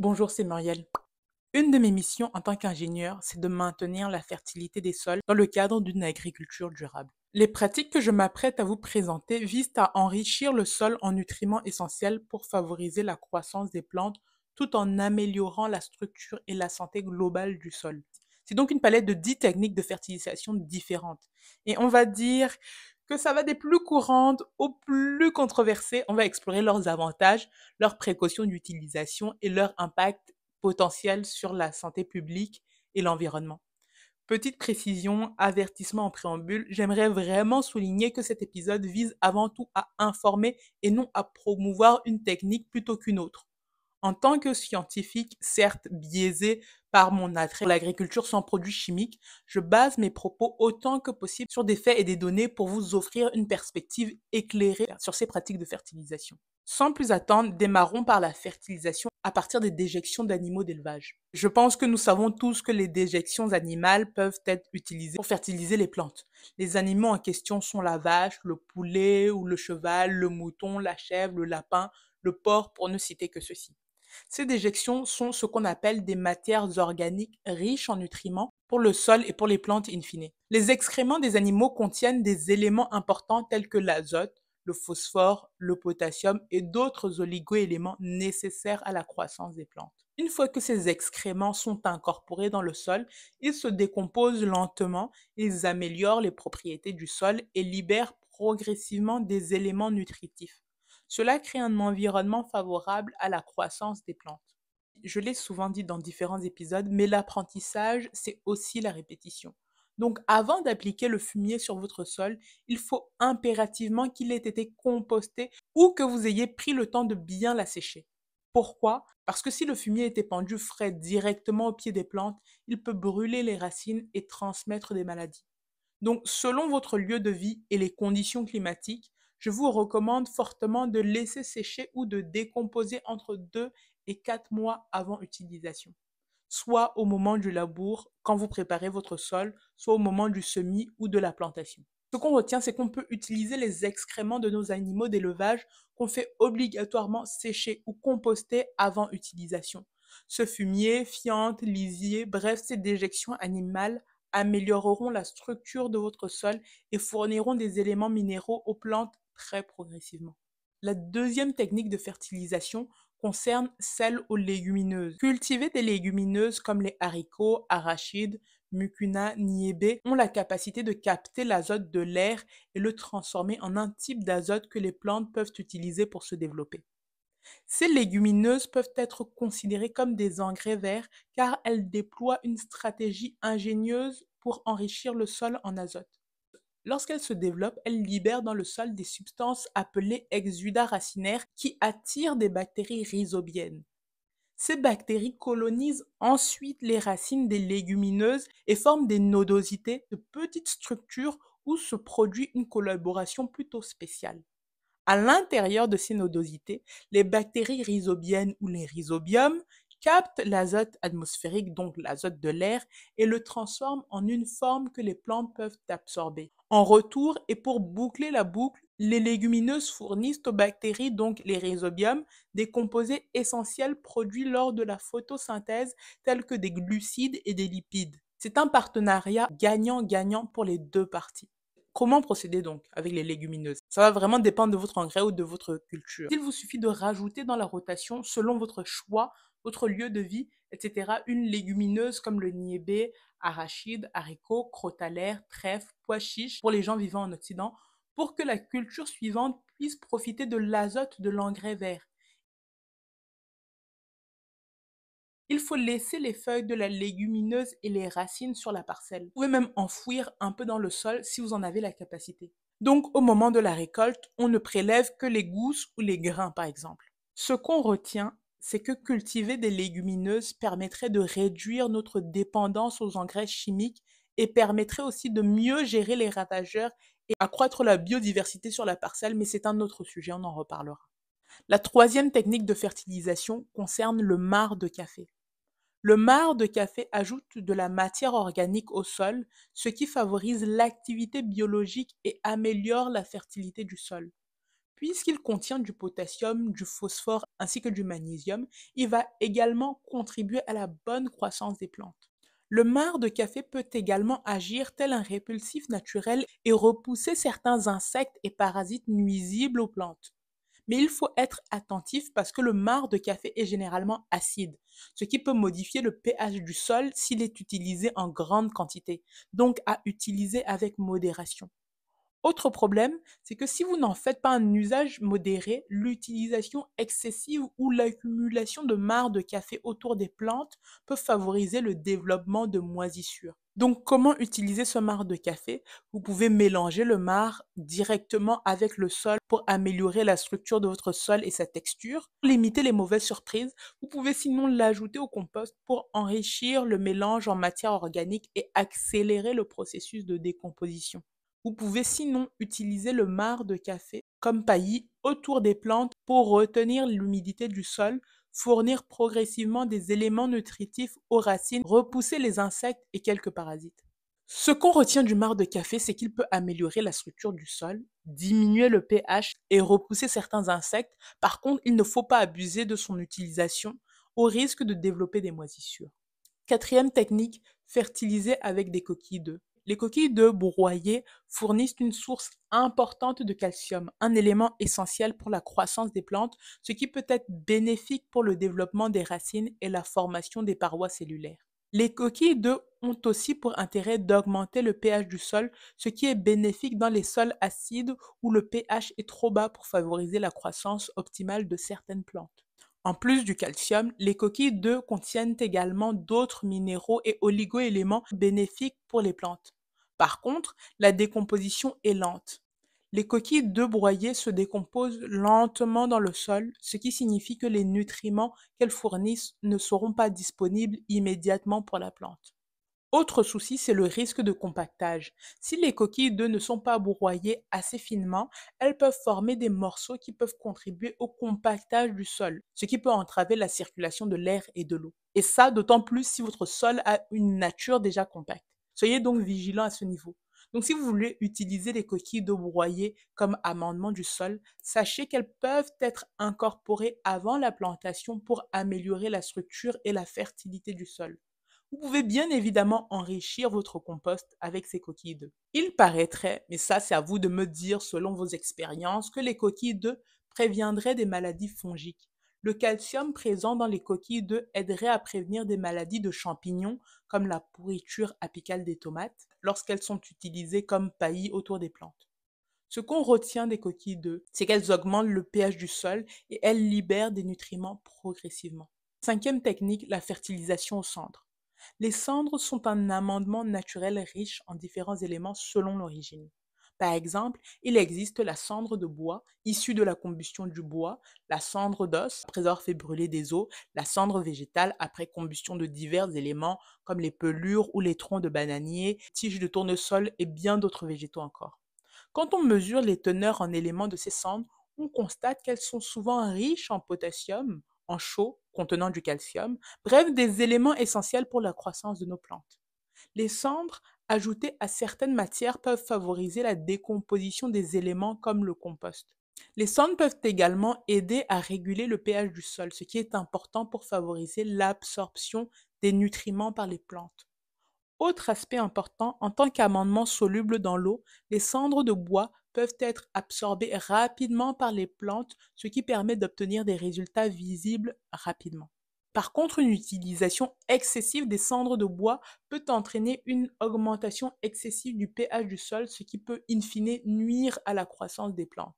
Bonjour, c'est Muriel. Une de mes missions en tant qu'ingénieur, c'est de maintenir la fertilité des sols dans le cadre d'une agriculture durable. Les pratiques que je m'apprête à vous présenter visent à enrichir le sol en nutriments essentiels pour favoriser la croissance des plantes tout en améliorant la structure et la santé globale du sol. C'est donc une palette de 10 techniques de fertilisation différentes. Et on va dire que ça va des plus courantes aux plus controversées, on va explorer leurs avantages, leurs précautions d'utilisation et leur impact potentiel sur la santé publique et l'environnement. Petite précision, avertissement en préambule, j'aimerais vraiment souligner que cet épisode vise avant tout à informer et non à promouvoir une technique plutôt qu'une autre en tant que scientifique, certes biaisé par mon attrait pour l'agriculture sans produits chimiques, je base mes propos autant que possible sur des faits et des données pour vous offrir une perspective éclairée sur ces pratiques de fertilisation. Sans plus attendre, démarrons par la fertilisation à partir des déjections d'animaux d'élevage. Je pense que nous savons tous que les déjections animales peuvent être utilisées pour fertiliser les plantes. Les animaux en question sont la vache, le poulet ou le cheval, le mouton, la chèvre, le lapin, le porc, pour ne citer que ceux-ci. Ces déjections sont ce qu'on appelle des matières organiques riches en nutriments pour le sol et pour les plantes infinies. Les excréments des animaux contiennent des éléments importants tels que l'azote, le phosphore, le potassium et d'autres oligoéléments nécessaires à la croissance des plantes. Une fois que ces excréments sont incorporés dans le sol, ils se décomposent lentement, ils améliorent les propriétés du sol et libèrent progressivement des éléments nutritifs. Cela crée un environnement favorable à la croissance des plantes. Je l'ai souvent dit dans différents épisodes, mais l'apprentissage, c'est aussi la répétition. Donc avant d'appliquer le fumier sur votre sol, il faut impérativement qu'il ait été composté ou que vous ayez pris le temps de bien la sécher. Pourquoi Parce que si le fumier est pendu frais directement au pied des plantes, il peut brûler les racines et transmettre des maladies. Donc selon votre lieu de vie et les conditions climatiques, je vous recommande fortement de laisser sécher ou de décomposer entre 2 et 4 mois avant utilisation, soit au moment du labour, quand vous préparez votre sol, soit au moment du semis ou de la plantation. Ce qu'on retient, c'est qu'on peut utiliser les excréments de nos animaux d'élevage qu'on fait obligatoirement sécher ou composter avant utilisation. Ce fumier, fiente, lisier, bref, ces déjections animales amélioreront la structure de votre sol et fourniront des éléments minéraux aux plantes très progressivement. La deuxième technique de fertilisation concerne celle aux légumineuses. Cultiver des légumineuses comme les haricots, arachides, mucuna, niébé ont la capacité de capter l'azote de l'air et le transformer en un type d'azote que les plantes peuvent utiliser pour se développer. Ces légumineuses peuvent être considérées comme des engrais verts car elles déploient une stratégie ingénieuse pour enrichir le sol en azote. Lorsqu'elles se développent, elles libèrent dans le sol des substances appelées exudats racinaires qui attirent des bactéries rhizobiennes. Ces bactéries colonisent ensuite les racines des légumineuses et forment des nodosités, de petites structures où se produit une collaboration plutôt spéciale. À l'intérieur de ces nodosités, les bactéries rhizobiennes ou les rhizobiums captent l'azote atmosphérique, donc l'azote de l'air, et le transforment en une forme que les plantes peuvent absorber. En retour, et pour boucler la boucle, les légumineuses fournissent aux bactéries, donc les rhizobiums, des composés essentiels produits lors de la photosynthèse tels que des glucides et des lipides. C'est un partenariat gagnant-gagnant pour les deux parties. Comment procéder donc avec les légumineuses Ça va vraiment dépendre de votre engrais ou de votre culture. Il vous suffit de rajouter dans la rotation, selon votre choix, votre lieu de vie, etc., une légumineuse comme le niébé, arachide, haricot, crotalaire, trèfle, pois chiche pour les gens vivant en Occident, pour que la culture suivante puisse profiter de l'azote de l'engrais vert. Il faut laisser les feuilles de la légumineuse et les racines sur la parcelle. Vous pouvez même enfouir un peu dans le sol si vous en avez la capacité. Donc au moment de la récolte, on ne prélève que les gousses ou les grains par exemple. Ce qu'on retient, c'est que cultiver des légumineuses permettrait de réduire notre dépendance aux engrais chimiques et permettrait aussi de mieux gérer les ravageurs et accroître la biodiversité sur la parcelle, mais c'est un autre sujet, on en reparlera. La troisième technique de fertilisation concerne le mar de café. Le mar de café ajoute de la matière organique au sol, ce qui favorise l'activité biologique et améliore la fertilité du sol. Puisqu'il contient du potassium, du phosphore ainsi que du magnésium, il va également contribuer à la bonne croissance des plantes. Le mar de café peut également agir tel un répulsif naturel et repousser certains insectes et parasites nuisibles aux plantes mais il faut être attentif parce que le marc de café est généralement acide, ce qui peut modifier le pH du sol s'il est utilisé en grande quantité, donc à utiliser avec modération. Autre problème, c'est que si vous n'en faites pas un usage modéré, l'utilisation excessive ou l'accumulation de marc de café autour des plantes peut favoriser le développement de moisissures. Donc, comment utiliser ce marc de café Vous pouvez mélanger le marc directement avec le sol pour améliorer la structure de votre sol et sa texture. Pour limiter les mauvaises surprises, vous pouvez sinon l'ajouter au compost pour enrichir le mélange en matière organique et accélérer le processus de décomposition. Vous pouvez sinon utiliser le marc de café comme paillis autour des plantes pour retenir l'humidité du sol fournir progressivement des éléments nutritifs aux racines, repousser les insectes et quelques parasites. Ce qu'on retient du marc de café, c'est qu'il peut améliorer la structure du sol, diminuer le pH et repousser certains insectes. Par contre, il ne faut pas abuser de son utilisation au risque de développer des moisissures. Quatrième technique, fertiliser avec des coquilles d'œufs les coquilles de broyer fournissent une source importante de calcium, un élément essentiel pour la croissance des plantes, ce qui peut être bénéfique pour le développement des racines et la formation des parois cellulaires. Les coquilles d'œufs ont aussi pour intérêt d'augmenter le pH du sol, ce qui est bénéfique dans les sols acides où le pH est trop bas pour favoriser la croissance optimale de certaines plantes. En plus du calcium, les coquilles d'œufs contiennent également d'autres minéraux et oligoéléments bénéfiques pour les plantes. Par contre, la décomposition est lente. Les coquilles de broyées se décomposent lentement dans le sol, ce qui signifie que les nutriments qu'elles fournissent ne seront pas disponibles immédiatement pour la plante. Autre souci, c'est le risque de compactage. Si les coquilles d'œufs ne sont pas broyées assez finement, elles peuvent former des morceaux qui peuvent contribuer au compactage du sol, ce qui peut entraver la circulation de l'air et de l'eau. Et ça, d'autant plus si votre sol a une nature déjà compacte. Soyez donc vigilants à ce niveau. Donc, si vous voulez utiliser les coquilles de broyées comme amendement du sol, sachez qu'elles peuvent être incorporées avant la plantation pour améliorer la structure et la fertilité du sol. Vous pouvez bien évidemment enrichir votre compost avec ces coquilles Il paraîtrait, mais ça c'est à vous de me dire selon vos expériences, que les coquilles d'œufs préviendraient des maladies fongiques. Le calcium présent dans les coquilles d'œufs aiderait à prévenir des maladies de champignons comme la pourriture apicale des tomates lorsqu'elles sont utilisées comme paillis autour des plantes. Ce qu'on retient des coquilles d'œufs, c'est qu'elles augmentent le pH du sol et elles libèrent des nutriments progressivement. Cinquième technique, la fertilisation aux cendres. Les cendres sont un amendement naturel riche en différents éléments selon l'origine. Par exemple, il existe la cendre de bois, issue de la combustion du bois, la cendre d'os, après avoir fait brûler des os, la cendre végétale après combustion de divers éléments comme les pelures ou les troncs de bananiers, tiges de tournesol et bien d'autres végétaux encore. Quand on mesure les teneurs en éléments de ces cendres, on constate qu'elles sont souvent riches en potassium, en chaux contenant du calcium, bref, des éléments essentiels pour la croissance de nos plantes. Les cendres ajoutées à certaines matières peuvent favoriser la décomposition des éléments comme le compost. Les cendres peuvent également aider à réguler le pH du sol, ce qui est important pour favoriser l'absorption des nutriments par les plantes. Autre aspect important, en tant qu'amendement soluble dans l'eau, les cendres de bois peuvent être absorbées rapidement par les plantes, ce qui permet d'obtenir des résultats visibles rapidement. Par contre, une utilisation excessive des cendres de bois peut entraîner une augmentation excessive du pH du sol, ce qui peut in fine nuire à la croissance des plantes.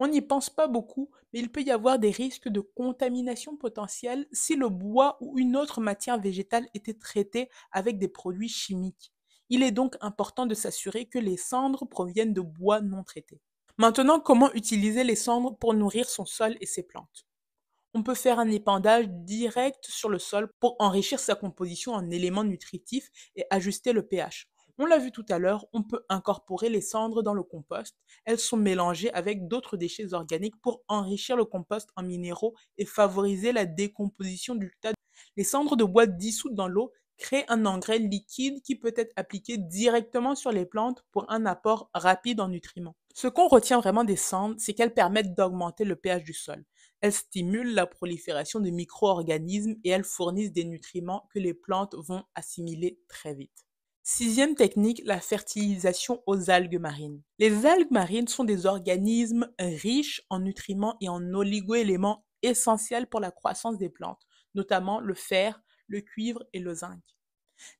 On n'y pense pas beaucoup, mais il peut y avoir des risques de contamination potentielle si le bois ou une autre matière végétale était traitée avec des produits chimiques. Il est donc important de s'assurer que les cendres proviennent de bois non traités. Maintenant, comment utiliser les cendres pour nourrir son sol et ses plantes on peut faire un épandage direct sur le sol pour enrichir sa composition en éléments nutritifs et ajuster le pH. On l'a vu tout à l'heure, on peut incorporer les cendres dans le compost. Elles sont mélangées avec d'autres déchets organiques pour enrichir le compost en minéraux et favoriser la décomposition du tas. Les cendres de bois dissoutes dans l'eau créent un engrais liquide qui peut être appliqué directement sur les plantes pour un apport rapide en nutriments. Ce qu'on retient vraiment des cendres, c'est qu'elles permettent d'augmenter le pH du sol. Elles stimulent la prolifération de micro-organismes et elles fournissent des nutriments que les plantes vont assimiler très vite. Sixième technique, la fertilisation aux algues marines. Les algues marines sont des organismes riches en nutriments et en oligo-éléments essentiels pour la croissance des plantes, notamment le fer, le cuivre et le zinc.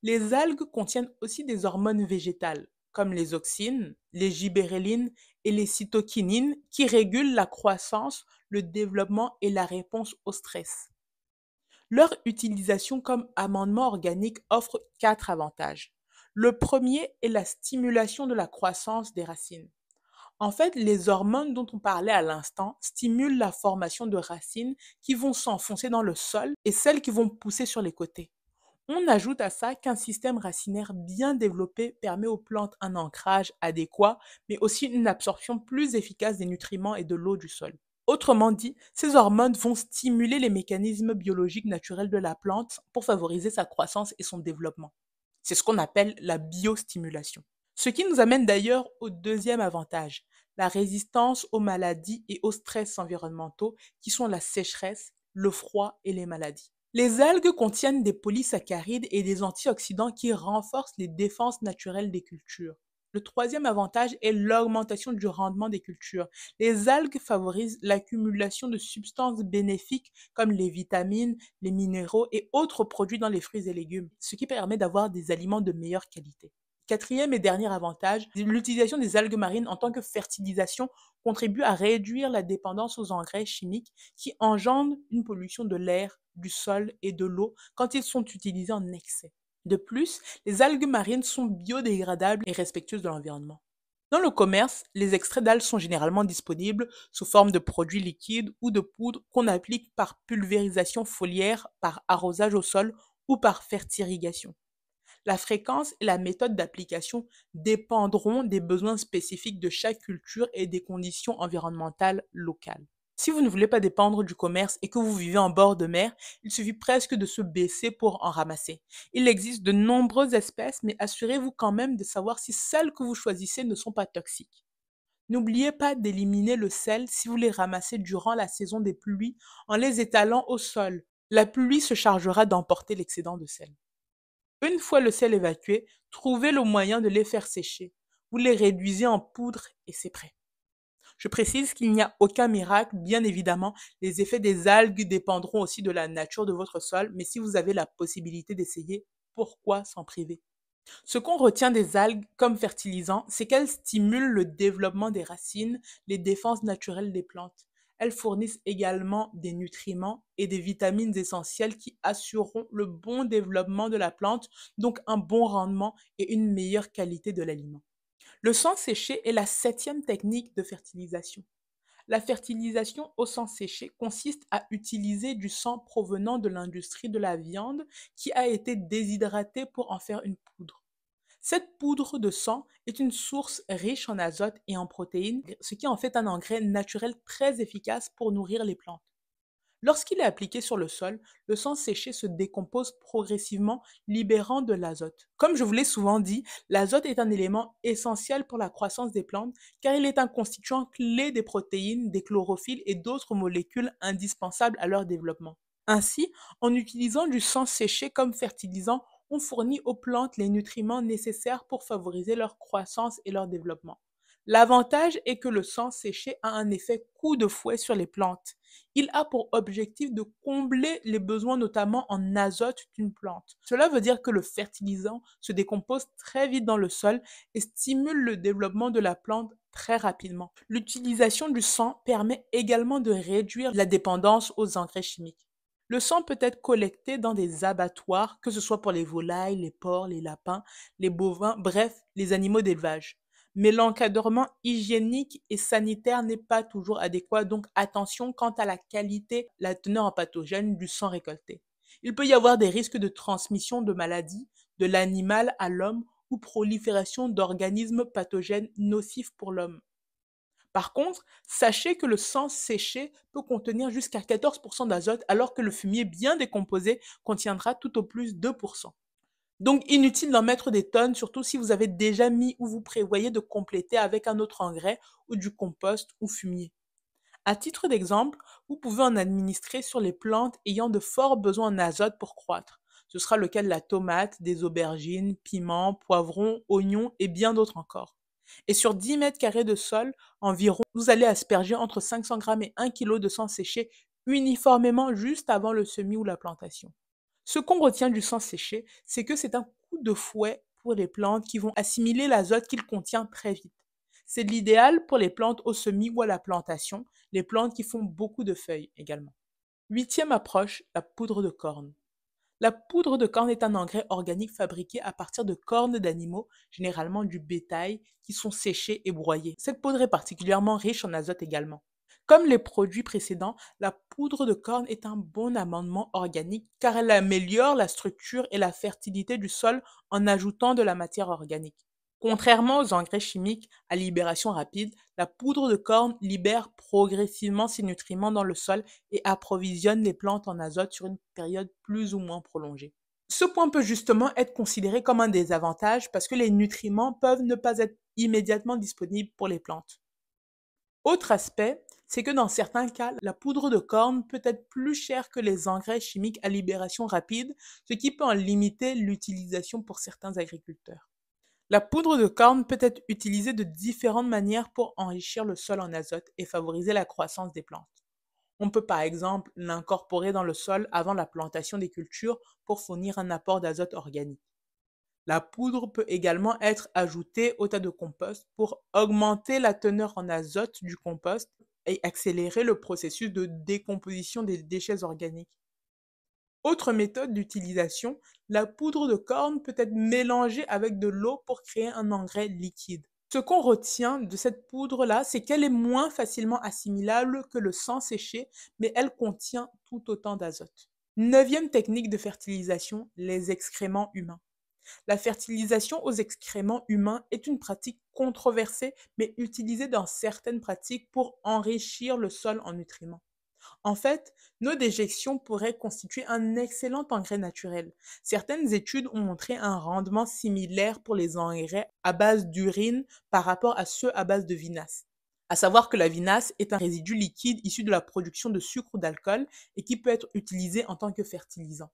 Les algues contiennent aussi des hormones végétales, comme les auxines, les gibérellines et les cytokinines, qui régulent la croissance, le développement et la réponse au stress. Leur utilisation comme amendement organique offre quatre avantages. Le premier est la stimulation de la croissance des racines. En fait, les hormones dont on parlait à l'instant stimulent la formation de racines qui vont s'enfoncer dans le sol et celles qui vont pousser sur les côtés. On ajoute à ça qu'un système racinaire bien développé permet aux plantes un ancrage adéquat, mais aussi une absorption plus efficace des nutriments et de l'eau du sol. Autrement dit, ces hormones vont stimuler les mécanismes biologiques naturels de la plante pour favoriser sa croissance et son développement. C'est ce qu'on appelle la biostimulation. Ce qui nous amène d'ailleurs au deuxième avantage, la résistance aux maladies et aux stress environnementaux qui sont la sécheresse, le froid et les maladies. Les algues contiennent des polysaccharides et des antioxydants qui renforcent les défenses naturelles des cultures. Le troisième avantage est l'augmentation du rendement des cultures. Les algues favorisent l'accumulation de substances bénéfiques comme les vitamines, les minéraux et autres produits dans les fruits et légumes, ce qui permet d'avoir des aliments de meilleure qualité. Quatrième et dernier avantage, l'utilisation des algues marines en tant que fertilisation contribue à réduire la dépendance aux engrais chimiques qui engendrent une pollution de l'air, du sol et de l'eau quand ils sont utilisés en excès. De plus, les algues marines sont biodégradables et respectueuses de l'environnement. Dans le commerce, les extraits d'algues sont généralement disponibles sous forme de produits liquides ou de poudre qu'on applique par pulvérisation foliaire, par arrosage au sol ou par fertirrigation. La fréquence et la méthode d'application dépendront des besoins spécifiques de chaque culture et des conditions environnementales locales. Si vous ne voulez pas dépendre du commerce et que vous vivez en bord de mer, il suffit presque de se baisser pour en ramasser. Il existe de nombreuses espèces, mais assurez-vous quand même de savoir si celles que vous choisissez ne sont pas toxiques. N'oubliez pas d'éliminer le sel si vous les ramassez durant la saison des pluies en les étalant au sol. La pluie se chargera d'emporter l'excédent de sel. Une fois le sel évacué, trouvez le moyen de les faire sécher. Vous les réduisez en poudre et c'est prêt. Je précise qu'il n'y a aucun miracle, bien évidemment. Les effets des algues dépendront aussi de la nature de votre sol, mais si vous avez la possibilité d'essayer, pourquoi s'en priver ce qu'on retient des algues comme fertilisants, c'est qu'elles stimulent le développement des racines, les défenses naturelles des plantes. Elles fournissent également des nutriments et des vitamines essentielles qui assureront le bon développement de la plante, donc un bon rendement et une meilleure qualité de l'aliment. Le sang séché est la septième technique de fertilisation. La fertilisation au sang séché consiste à utiliser du sang provenant de l'industrie de la viande qui a été déshydraté pour en faire une poudre. Cette poudre de sang est une source riche en azote et en protéines, ce qui en fait un engrais naturel très efficace pour nourrir les plantes. Lorsqu'il est appliqué sur le sol, le sang séché se décompose progressivement, libérant de l'azote. Comme je vous l'ai souvent dit, l'azote est un élément essentiel pour la croissance des plantes car il est un constituant clé des protéines, des chlorophylles et d'autres molécules indispensables à leur développement. Ainsi, en utilisant du sang séché comme fertilisant, on fournit aux plantes les nutriments nécessaires pour favoriser leur croissance et leur développement. L'avantage est que le sang séché a un effet coup de fouet sur les plantes. Il a pour objectif de combler les besoins notamment en azote d'une plante. Cela veut dire que le fertilisant se décompose très vite dans le sol et stimule le développement de la plante très rapidement. L'utilisation du sang permet également de réduire la dépendance aux engrais chimiques. Le sang peut être collecté dans des abattoirs, que ce soit pour les volailles, les porcs, les lapins, les bovins, bref, les animaux d'élevage mais l'encadrement hygiénique et sanitaire n'est pas toujours adéquat, donc attention quant à la qualité, la teneur en pathogène du sang récolté. Il peut y avoir des risques de transmission de maladies de l'animal à l'homme ou prolifération d'organismes pathogènes nocifs pour l'homme. Par contre, sachez que le sang séché peut contenir jusqu'à 14% d'azote alors que le fumier bien décomposé contiendra tout au plus 2%. Donc, inutile d'en mettre des tonnes, surtout si vous avez déjà mis ou vous prévoyez de compléter avec un autre engrais ou du compost ou fumier. À titre d'exemple, vous pouvez en administrer sur les plantes ayant de forts besoins en azote pour croître. Ce sera le cas de la tomate, des aubergines, piments, poivrons, oignons et bien d'autres encore. Et sur 10 mètres carrés de sol, environ, vous allez asperger entre 500 g et 1 kg de sang séché uniformément juste avant le semis ou la plantation. Ce qu'on retient du sang séché, c'est que c'est un coup de fouet pour les plantes qui vont assimiler l'azote qu'il contient très vite. C'est l'idéal pour les plantes au semis ou à la plantation, les plantes qui font beaucoup de feuilles également. Huitième approche, la poudre de corne. La poudre de corne est un engrais organique fabriqué à partir de cornes d'animaux, généralement du bétail, qui sont séchées et broyées. Cette poudre est particulièrement riche en azote également. Comme les produits précédents, la poudre de corne est un bon amendement organique car elle améliore la structure et la fertilité du sol en ajoutant de la matière organique. Contrairement aux engrais chimiques à libération rapide, la poudre de corne libère progressivement ses nutriments dans le sol et approvisionne les plantes en azote sur une période plus ou moins prolongée. Ce point peut justement être considéré comme un désavantage parce que les nutriments peuvent ne pas être immédiatement disponibles pour les plantes. Autre aspect, c'est que dans certains cas, la poudre de corne peut être plus chère que les engrais chimiques à libération rapide, ce qui peut en limiter l'utilisation pour certains agriculteurs. La poudre de corne peut être utilisée de différentes manières pour enrichir le sol en azote et favoriser la croissance des plantes. On peut par exemple l'incorporer dans le sol avant la plantation des cultures pour fournir un apport d'azote organique. La poudre peut également être ajoutée au tas de compost pour augmenter la teneur en azote du compost et accélérer le processus de décomposition des déchets organiques. Autre méthode d'utilisation, la poudre de corne peut être mélangée avec de l'eau pour créer un engrais liquide. Ce qu'on retient de cette poudre-là, c'est qu'elle est moins facilement assimilable que le sang séché, mais elle contient tout autant d'azote. Neuvième technique de fertilisation, les excréments humains. La fertilisation aux excréments humains est une pratique Controversé, mais utilisé dans certaines pratiques pour enrichir le sol en nutriments. En fait, nos déjections pourraient constituer un excellent engrais naturel. Certaines études ont montré un rendement similaire pour les engrais à base d'urine par rapport à ceux à base de vinasse. À savoir que la vinasse est un résidu liquide issu de la production de sucre ou d'alcool et qui peut être utilisé en tant que fertilisant.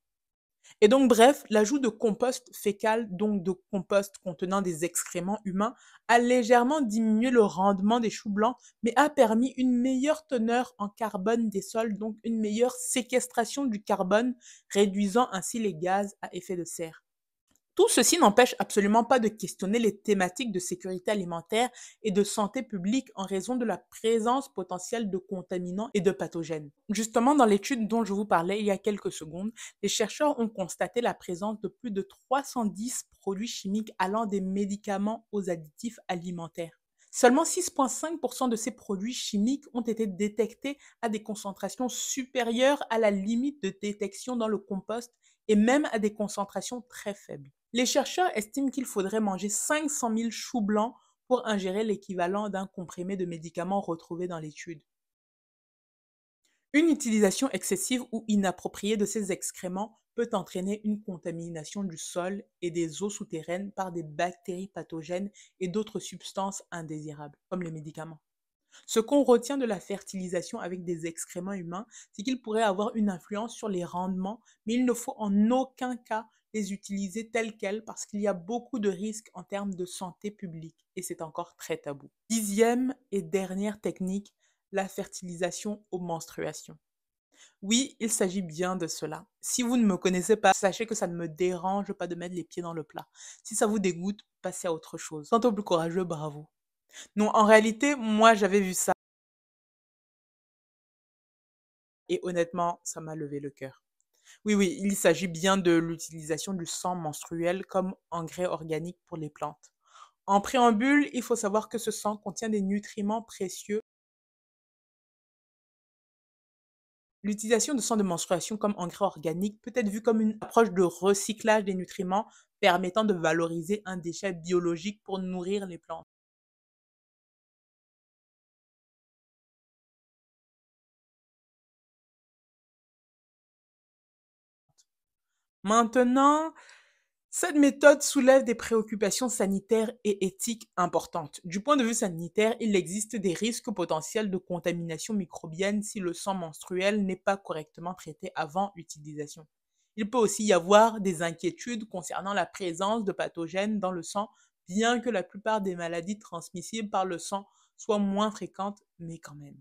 Et donc, bref, l'ajout de compost fécal, donc de compost contenant des excréments humains, a légèrement diminué le rendement des choux blancs, mais a permis une meilleure teneur en carbone des sols, donc une meilleure séquestration du carbone, réduisant ainsi les gaz à effet de serre. Tout ceci n'empêche absolument pas de questionner les thématiques de sécurité alimentaire et de santé publique en raison de la présence potentielle de contaminants et de pathogènes. Justement, dans l'étude dont je vous parlais il y a quelques secondes, les chercheurs ont constaté la présence de plus de 310 produits chimiques allant des médicaments aux additifs alimentaires. Seulement 6,5% de ces produits chimiques ont été détectés à des concentrations supérieures à la limite de détection dans le compost et même à des concentrations très faibles. Les chercheurs estiment qu'il faudrait manger 500 000 choux blancs pour ingérer l'équivalent d'un comprimé de médicaments retrouvé dans l'étude. Une utilisation excessive ou inappropriée de ces excréments peut entraîner une contamination du sol et des eaux souterraines par des bactéries pathogènes et d'autres substances indésirables, comme les médicaments. Ce qu'on retient de la fertilisation avec des excréments humains, c'est qu'ils pourrait avoir une influence sur les rendements, mais il ne faut en aucun cas les utiliser tels quels parce qu'il y a beaucoup de risques en termes de santé publique et c'est encore très tabou. Dixième et dernière technique, la fertilisation aux menstruations. Oui, il s'agit bien de cela. Si vous ne me connaissez pas, sachez que ça ne me dérange pas de mettre les pieds dans le plat. Si ça vous dégoûte, passez à autre chose. Tantôt au plus courageux, bravo. Non, en réalité, moi, j'avais vu ça. Et honnêtement, ça m'a levé le cœur. Oui, oui, il s'agit bien de l'utilisation du sang menstruel comme engrais organique pour les plantes. En préambule, il faut savoir que ce sang contient des nutriments précieux. L'utilisation de sang de menstruation comme engrais organique peut être vue comme une approche de recyclage des nutriments permettant de valoriser un déchet biologique pour nourrir les plantes. Maintenant, cette méthode soulève des préoccupations sanitaires et éthiques importantes. Du point de vue sanitaire, il existe des risques potentiels de contamination microbienne si le sang menstruel n'est pas correctement traité avant utilisation. Il peut aussi y avoir des inquiétudes concernant la présence de pathogènes dans le sang, bien que la plupart des maladies transmissibles par le sang soient moins fréquentes, mais quand même.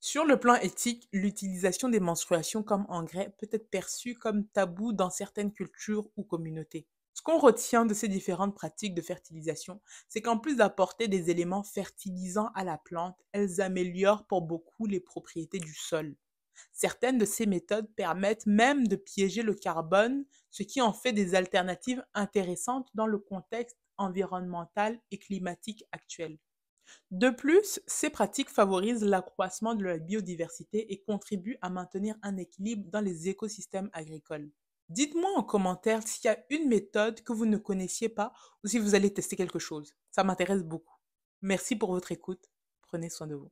Sur le plan éthique, l'utilisation des menstruations comme engrais peut être perçue comme tabou dans certaines cultures ou communautés. Ce qu'on retient de ces différentes pratiques de fertilisation, c'est qu'en plus d'apporter des éléments fertilisants à la plante, elles améliorent pour beaucoup les propriétés du sol. Certaines de ces méthodes permettent même de piéger le carbone, ce qui en fait des alternatives intéressantes dans le contexte environnemental et climatique actuel. De plus, ces pratiques favorisent l'accroissement de la biodiversité et contribuent à maintenir un équilibre dans les écosystèmes agricoles. Dites-moi en commentaire s'il y a une méthode que vous ne connaissiez pas ou si vous allez tester quelque chose. Ça m'intéresse beaucoup. Merci pour votre écoute. Prenez soin de vous.